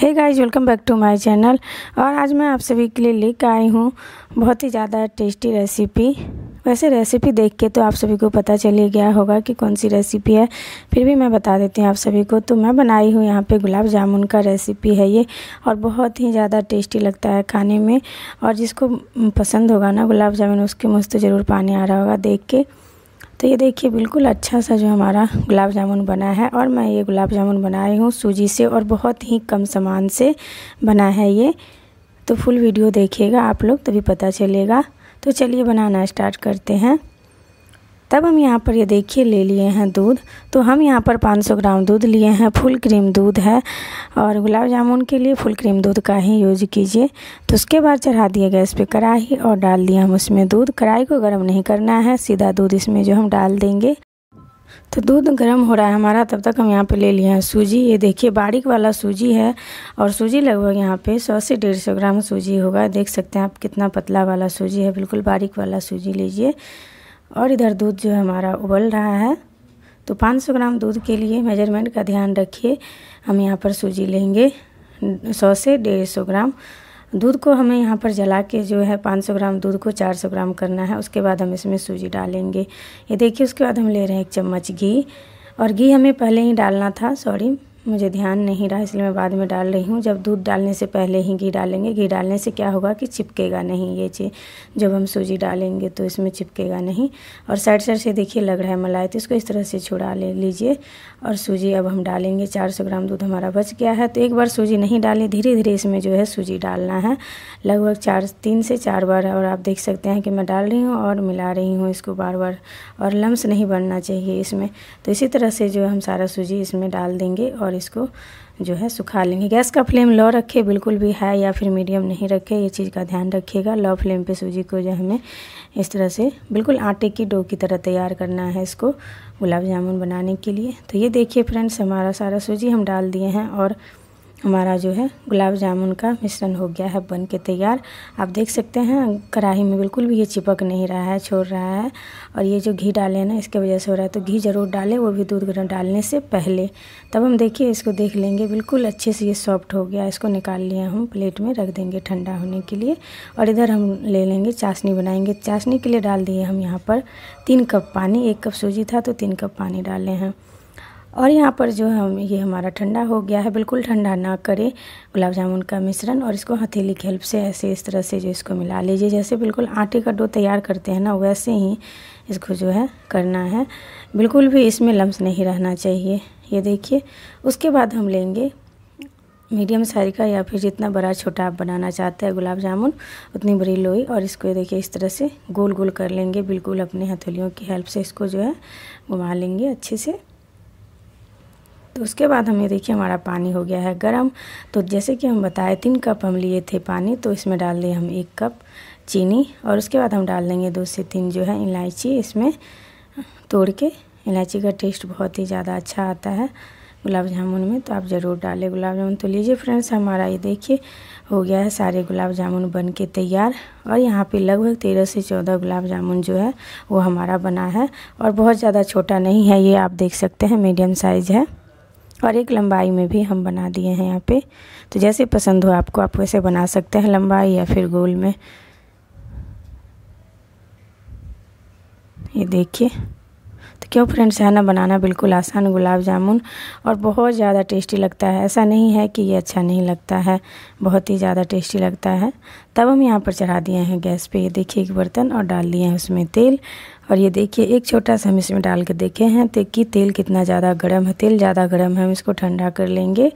hey guys welcome back to my channel और आज मैं आप सभी के लिए लेकर आई हूँ बहुत ही ज़्यादा टेस्टी रेसिपी वैसे रेसिपी देख के तो आप सभी को पता चल गया होगा कि कौन सी रेसिपी है फिर भी मैं बता देती हूँ आप सभी को तो मैं बनाई हूँ यहाँ पे गुलाब जामुन का रेसिपी है ये और बहुत ही ज़्यादा टेस्टी लगता है खाने में और जिसको पसंद होगा ना गुलाब जामुन उसके मुझ तो ज़रूर पानी आ रहा होगा देख के तो ये देखिए बिल्कुल अच्छा सा जो हमारा गुलाब जामुन बना है और मैं ये गुलाब जामुन बनाई हूँ सूजी से और बहुत ही कम सामान से बना है ये तो फुल वीडियो देखिएगा आप लोग तभी पता चलेगा तो चलिए बनाना स्टार्ट करते हैं तब हम यहाँ पर ये देखिए ले लिए हैं दूध तो हम यहाँ पर 500 ग्राम दूध लिए हैं फुल क्रीम दूध है और गुलाब जामुन के लिए फुल क्रीम दूध का ही यूज कीजिए तो उसके बाद चढ़ा दिए गैस पे कढ़ाई और डाल दिया हम उसमें दूध कढ़ाई को गर्म नहीं करना है सीधा दूध इसमें जो हम डाल देंगे तो दूध गर्म हो रहा है हमारा तब तक हम यहाँ पे ले लिए हैं सूजी ये देखिए बारीक वाला सूजी है और सूजी लगभग यहाँ पे सौ से डेढ़ सौ ग्राम सूजी होगा देख सकते हैं आप कितना पतला वाला सूजी है बिल्कुल बारीक वाला सूजी लीजिए और इधर दूध जो है हमारा उबल रहा है तो 500 ग्राम दूध के लिए मेजरमेंट का ध्यान रखिए हम यहाँ पर सूजी लेंगे सौ से डेढ़ सौ ग्राम दूध को हमें यहाँ पर जला के जो है 500 ग्राम दूध को 400 ग्राम करना है उसके बाद हम इसमें सूजी डालेंगे ये देखिए उसके बाद हम ले रहे हैं एक चम्मच घी और घी हमें पहले ही डालना था सॉरी मुझे ध्यान नहीं रहा इसलिए मैं बाद में डाल रही हूँ जब दूध डालने से पहले ही घी डालेंगे घी डालने से क्या होगा कि चिपकेगा नहीं ये चीज़ जब हम सूजी डालेंगे तो इसमें चिपकेगा नहीं और साइड साइड से देखिए लग रहा है मलाई तो इसको इस तरह से छुड़ा ले लीजिए और सूजी अब हम डालेंगे चार सौ ग्राम दूध हमारा बच गया है तो एक बार सूजी नहीं डालें धीरे धीरे इसमें जो है सूजी डालना है लगभग चार तीन से चार बार और आप देख सकते हैं कि मैं डाल रही हूँ और मिला रही हूँ इसको बार बार और लम्स नहीं बनना चाहिए इसमें तो इसी तरह से जो है हम सारा सूजी इसमें डाल देंगे और इसको जो है सुखा लेंगे गैस का फ्लेम लो रखे बिल्कुल भी हाई या फिर मीडियम नहीं रखे ये चीज़ का ध्यान रखिएगा लो फ्लेम पे सूजी को जो हमें इस तरह से बिल्कुल आटे की डो की तरह तैयार करना है इसको गुलाब जामुन बनाने के लिए तो ये देखिए फ्रेंड्स हमारा सारा सूजी हम डाल दिए हैं और हमारा जो है गुलाब जामुन का मिश्रण हो गया है बन के तैयार आप देख सकते हैं कढ़ाई में बिल्कुल भी ये चिपक नहीं रहा है छोड़ रहा है और ये जो घी डाले ना इसके वजह से हो रहा है तो घी ज़रूर डालें वो भी दूध गर्म डालने से पहले तब हम देखिए इसको देख लेंगे बिल्कुल अच्छे से ये सॉफ्ट हो गया इसको निकाल लिए हम प्लेट में रख देंगे ठंडा होने के लिए और इधर हम ले लेंगे चाशनी बनाएंगे चाशनी के लिए डाल दिए हम यहाँ पर तीन कप पानी एक कप सूजी था तो तीन कप पानी डाले हैं और यहाँ पर जो हम ये हमारा ठंडा हो गया है बिल्कुल ठंडा ना करें गुलाब जामुन का मिश्रण और इसको हथेली की हेल्प से ऐसे इस तरह से जो इसको मिला लीजिए जैसे बिल्कुल आटे का डो तैयार करते हैं ना वैसे ही इसको जो है करना है बिल्कुल भी इसमें लम्स नहीं रहना चाहिए ये देखिए उसके बाद हम लेंगे मीडियम साइज का या फिर जितना बड़ा छोटा आप बनाना चाहते हैं गुलाब जामुन उतनी बड़ी लोई और इसको देखिए इस तरह से गोल गोल कर लेंगे बिल्कुल अपने हथेलियों की हेल्प से इसको जो है घुमा लेंगे अच्छे से तो उसके बाद हमें देखिए हमारा पानी हो गया है गर्म तो जैसे कि हम बताए तीन कप हम लिए थे पानी तो इसमें डाल दें हम एक कप चीनी और उसके बाद हम डाल देंगे दो से तीन जो है इलायची इसमें तोड़ के इलायची का टेस्ट बहुत ही ज़्यादा अच्छा आता है गुलाब जामुन में तो आप ज़रूर डालें गुलाब जामुन तो लीजिए फ्रेंड्स हमारा ये देखिए हो गया है सारे गुलाब जामुन बन के तैयार और यहाँ पे लगभग तेरह से चौदह गुलाब जामुन जो है वो हमारा बना है और बहुत ज़्यादा छोटा नहीं है ये आप देख सकते हैं मीडियम साइज़ है और एक लंबाई में भी हम बना दिए हैं यहाँ पे तो जैसे पसंद हो आपको आप वैसे बना सकते हैं लंबाई या फिर गोल में ये देखिए क्यों फ्रेंड्स है ना बनाना बिल्कुल आसान गुलाब जामुन और बहुत ज़्यादा टेस्टी लगता है ऐसा नहीं है कि ये अच्छा नहीं लगता है बहुत ही ज़्यादा टेस्टी लगता है तब हम यहाँ पर चढ़ा दिए हैं गैस पे ये देखिए एक बर्तन और डाल लिए हैं उसमें तेल और ये देखिए एक छोटा सा हम इसमें डाल के देखे हैं तो कि तेल कितना ज़्यादा गर्म है तेल ज़्यादा गर्म है हम इसको ठंडा कर लेंगे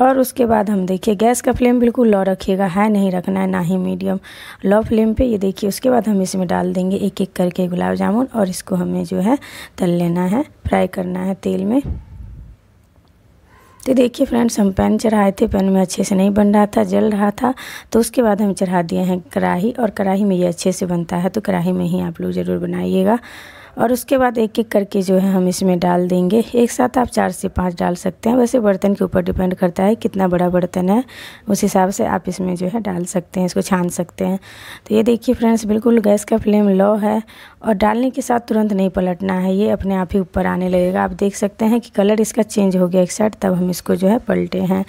और उसके बाद हम देखिए गैस का फ्लेम बिल्कुल लो रखिएगा हाई नहीं रखना है ना ही मीडियम लो फ्लेम पे ये देखिए उसके बाद हम इसमें डाल देंगे एक एक करके गुलाब जामुन और इसको हमें जो है तल लेना है फ्राई करना है तेल में तो देखिए फ्रेंड्स हम पैन चढ़ाए थे पैन में अच्छे से नहीं बन रहा था जल रहा था तो उसके बाद हम चढ़ा दिए हैं कढ़ाई और कढ़ाई में ये अच्छे से बनता है तो कढ़ाई में ही आप लोग ज़रूर बनाइएगा और उसके बाद एक एक करके जो है हम इसमें डाल देंगे एक साथ आप चार से पाँच डाल सकते हैं वैसे बर्तन के ऊपर डिपेंड करता है कितना बड़ा बर्तन है उस हिसाब से आप इसमें जो है डाल सकते हैं इसको छान सकते हैं तो ये देखिए फ्रेंड्स बिल्कुल गैस का फ्लेम लो है और डालने के साथ तुरंत नहीं पलटना है ये अपने आप ही ऊपर आने लगेगा आप देख सकते हैं कि कलर इसका चेंज हो गया एक साइड तब हम इसको जो है पलटे हैं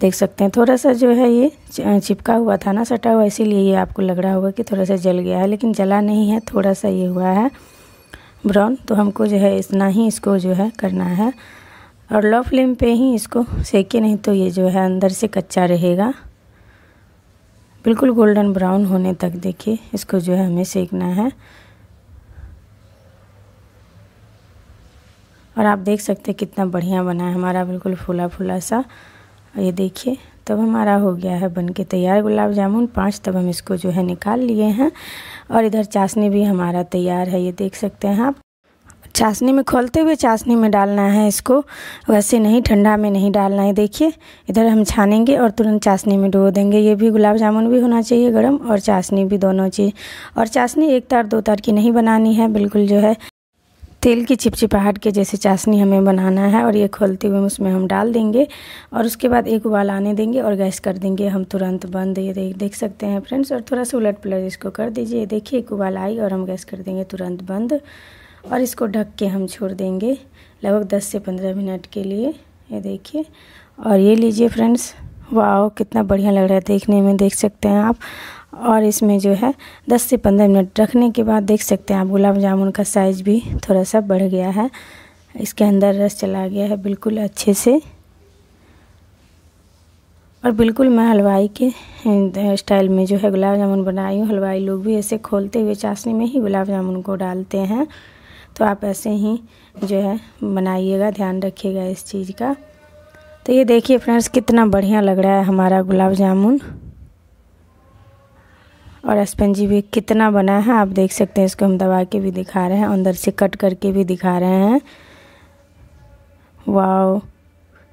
देख सकते हैं थोड़ा सा जो है ये चिपका हुआ था ना सटा हुआ इसीलिए ये आपको लग रहा होगा कि थोड़ा सा जल गया है लेकिन जला नहीं है थोड़ा सा ये हुआ है ब्राउन तो हमको जो है इतना ही इसको जो है करना है और लो फ्लेम पे ही इसको सेके नहीं तो ये जो है अंदर से कच्चा रहेगा बिल्कुल गोल्डन ब्राउन होने तक देखिए इसको जो है हमें सेकना है और आप देख सकते हैं कितना बढ़िया बना है हमारा बिल्कुल फूला फूला सा ये देखिए तब हमारा हो गया है बन के तैयार गुलाब जामुन पाँच तब हम इसको जो है निकाल लिए हैं और इधर चाशनी भी हमारा तैयार है ये देख सकते हैं आप चाशनी में खोलते हुए चाशनी में डालना है इसको वैसे नहीं ठंडा में नहीं डालना है देखिए इधर हम छानेंगे और तुरंत चाशनी में डो देंगे ये भी गुलाब जामुन भी होना चाहिए गर्म और चाशनी भी दोनों चीज़ और चाशनी एक तार दो तार की नहीं बनानी है बिल्कुल जो है तेल की चिपचिपाहट के जैसे चाशनी हमें बनाना है और ये खोलते हुए उसमें हम डाल देंगे और उसके बाद एक उबाल आने देंगे और गैस कर देंगे हम तुरंत बंद ये देख देख सकते हैं फ्रेंड्स और थोड़ा सा उलट पलट इसको कर दीजिए देखिए एक उबाल आई और हम गैस कर देंगे तुरंत बंद और इसको ढक के हम छोड़ देंगे लगभग दस से पंद्रह मिनट के लिए ये देखिए और ये लीजिए फ्रेंड्स वाह कितना बढ़िया लग रहा है देखने में देख सकते हैं आप और इसमें जो है 10 से 15 मिनट रखने के बाद देख सकते हैं आप गुलाब जामुन का साइज़ भी थोड़ा सा बढ़ गया है इसके अंदर रस चला गया है बिल्कुल अच्छे से और बिल्कुल मैं हलवाई के स्टाइल में जो है गुलाब जामुन बनाई हूँ हलवाई लोग भी ऐसे खोलते हुए चाशनी में ही गुलाब जामुन को डालते हैं तो आप ऐसे ही जो है बनाइएगा ध्यान रखिएगा इस चीज़ का तो ये देखिए फ्रेंड्स कितना बढ़िया लग रहा है हमारा गुलाब जामुन और स्पंजी भी कितना बना है आप देख सकते हैं इसको हम दबा के भी दिखा रहे हैं अंदर से कट करके भी दिखा रहे हैं वाओ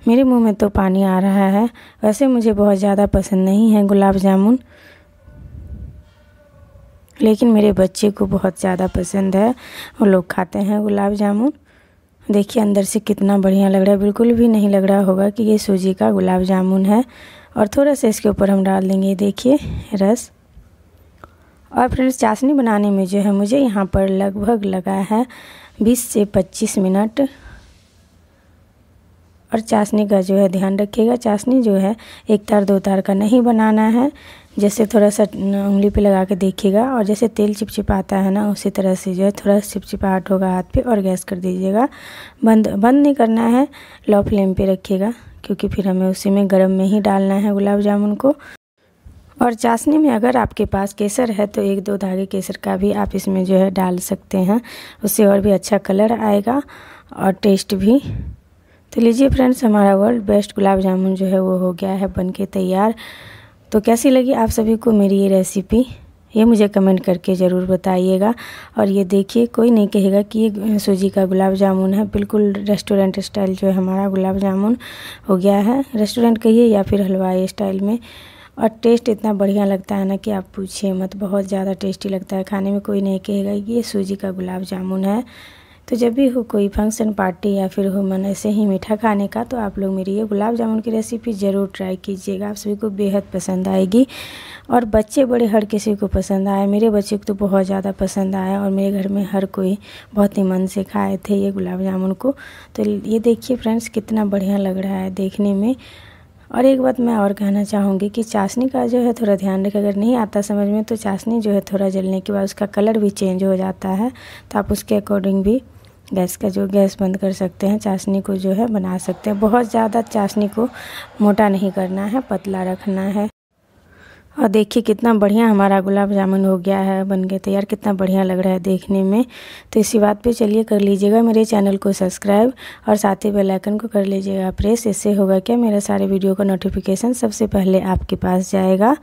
मेरे मुंह में तो पानी आ रहा है वैसे मुझे बहुत ज़्यादा पसंद नहीं है गुलाब जामुन लेकिन मेरे बच्चे को बहुत ज़्यादा पसंद है वो लोग खाते हैं गुलाब जामुन देखिए अंदर से कितना बढ़िया लग रहा है बिल्कुल भी नहीं लग रहा होगा कि ये सूजी का गुलाब जामुन है और थोड़ा सा इसके ऊपर हम डाल देंगे देखिए रस और फ्रेंड्स चाशनी बनाने में जो है मुझे यहाँ पर लगभग लगा है बीस से पच्चीस मिनट और चाशनी का जो है ध्यान रखिएगा चाशनी जो है एक तार दो तार का नहीं बनाना है जैसे थोड़ा सा उंगली पे लगा के देखिएगा और जैसे तेल चिपचिपाता है ना उसी तरह से जो है थोड़ा चिपचिपाहट होगा हाथ पे और गैस कर दीजिएगा बंद बंद नहीं करना है लो फ्लेम पे रखिएगा क्योंकि फिर हमें उसी में गर्म में ही डालना है गुलाब जामुन को और चाशनी में अगर आपके पास केसर है तो एक दो धागे केसर का भी आप इसमें जो है डाल सकते हैं उससे और भी अच्छा कलर आएगा और टेस्ट भी तो लीजिए फ्रेंड्स हमारा वर्ल्ड बेस्ट गुलाब जामुन जो है वो हो गया है बन के तैयार तो कैसी लगी आप सभी को मेरी ये रेसिपी ये मुझे कमेंट करके ज़रूर बताइएगा और ये देखिए कोई नहीं कहेगा कि ये सूजी का गुलाब जामुन है बिल्कुल रेस्टोरेंट स्टाइल जो है हमारा गुलाब जामुन हो गया है रेस्टोरेंट कहिए या फिर हलवाई स्टाइल में और टेस्ट इतना बढ़िया लगता है ना कि आप पूछिए मत बहुत ज़्यादा टेस्टी लगता है खाने में कोई नहीं कहेगा ये सूजी का गुलाब जामुन है तो जब भी हो कोई फंक्शन पार्टी या फिर हो मन ऐसे ही मीठा खाने का तो आप लोग मेरी ये गुलाब जामुन की रेसिपी ज़रूर ट्राई कीजिएगा आप सभी को बेहद पसंद आएगी और बच्चे बड़े हर किसी को पसंद आए मेरे बच्चे को तो बहुत ज़्यादा पसंद आया और मेरे घर में हर कोई बहुत ही मन से खाए थे ये गुलाब जामुन को तो ये देखिए फ्रेंड्स कितना बढ़िया लग रहा है देखने में और एक बात मैं और कहना चाहूँगी कि चाशनी का जो है थोड़ा ध्यान रखें अगर नहीं आता समझ में तो चाशनी जो है थोड़ा जलने के बाद उसका कलर भी चेंज हो जाता है तो आप उसके अकॉर्डिंग भी गैस का जो गैस बंद कर सकते हैं चाशनी को जो है बना सकते हैं बहुत ज़्यादा चाशनी को मोटा नहीं करना है पतला रखना है और देखिए कितना बढ़िया हमारा गुलाब जामुन हो गया है बन के तैयार कितना बढ़िया लग रहा है देखने में तो इसी बात पे चलिए कर लीजिएगा मेरे चैनल को सब्सक्राइब और साथ ही बेल आइकन को कर लीजिएगा प्रेस इससे होगा क्या मेरे सारे वीडियो का नोटिफिकेशन सबसे पहले आपके पास जाएगा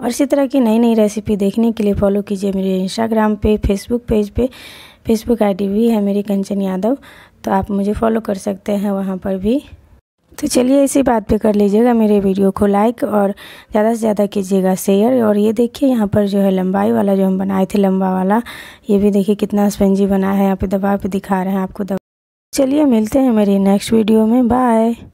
और इसी तरह की नई नई रेसिपी देखने के लिए फॉलो कीजिए मेरे इंस्टाग्राम पे फेसबुक पेज पर फेसबुक डी भी है मेरी कंचन यादव तो आप मुझे फॉलो कर सकते हैं वहाँ पर भी तो चलिए इसी बात पे कर लीजिएगा मेरे वीडियो को लाइक और ज़्यादा से ज़्यादा कीजिएगा शेयर और ये देखिए यहाँ पर जो है लंबाई वाला जो हम बनाए थे लंबा वाला ये भी देखिए कितना स्पंजी बना है यहाँ पे दबाव पे दिखा रहे हैं आपको दबा चलिए मिलते हैं मेरी नेक्स्ट वीडियो में बाय